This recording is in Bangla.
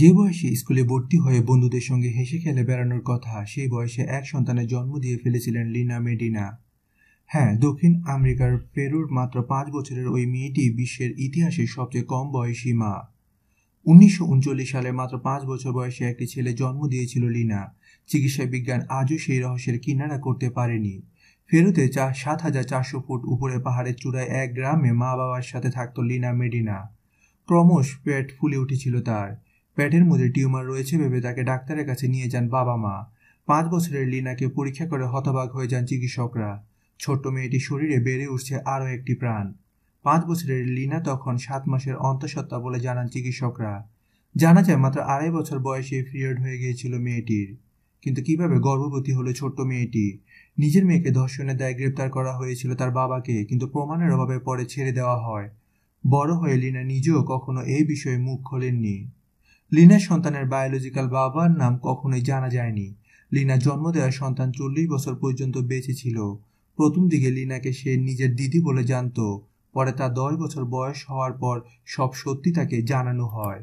যে বয়সে স্কুলে ভর্তি হয়ে বন্ধুদের সঙ্গে হেসে খেলে বেড়ানোর কথা সেই বয়সে এক সন্তানের জন্ম দিয়ে ফেলেছিলেন লিনা মেডিনা হ্যাঁ দক্ষিণ আমেরিকার পেরুর মাত্র পাঁচ বছরের ওই মেয়েটি বিশ্বের ইতিহাসে সবচেয়ে কম বয়সী মা উনিশশো সালে মাত্র পাঁচ বছর বয়সে একটি ছেলে জন্ম দিয়েছিল লিনা চিকিৎসা বিজ্ঞান আজও সেই রহস্যের কিনারা করতে পারেনি ফেরুতে চা সাত হাজার চারশো ফুট উপরে পাহাড়ের চূড়ায় এক গ্রামে মা বাবার সাথে থাকত লিনা মেডিনা ক্রমশ পেট ফুলে উঠেছিল তার পেটের মধ্যে টিউমার রয়েছে ভেবে তাকে ডাক্তারের কাছে নিয়ে যান বাবা মা পাঁচ বছরের লিনাকে পরীক্ষা করে হতবাক হয়ে যান চিকিৎসকরা ছোট্ট মেয়েটি শরীরে বেড়ে উঠছে আরও একটি প্রাণ পাঁচ বছরের লিনা তখন সাত মাসের অন্তঃসত্ত্বা বলে জানান চিকিৎসকরা জানা যায় মাত্র আড়াই বছর বয়সে পিরিয়ড হয়ে গিয়েছিল মেয়েটির কিন্তু কিভাবে গর্ভবতী হলো ছোট্ট মেয়েটি নিজের মেয়েকে ধর্ষণের দায় গ্রেপ্তার করা হয়েছিল তার বাবাকে কিন্তু প্রমাণের অভাবে পরে ছেড়ে দেওয়া হয় বড় হয়ে লিনা নিজেও কখনো এই বিষয়ে মুখ খোলেননি লিনার সন্তানের বায়োলজিক্যাল বাবার নাম কখনোই জানা যায়নি লিনা জন্ম দেওয়ার সন্তান চল্লিশ বছর পর্যন্ত বেঁচে ছিল প্রথম দিকে লিনাকে সে নিজের দিদি বলে জানত পরে তার দশ বছর বয়স হওয়ার পর সব সত্যি তাকে জানানো হয়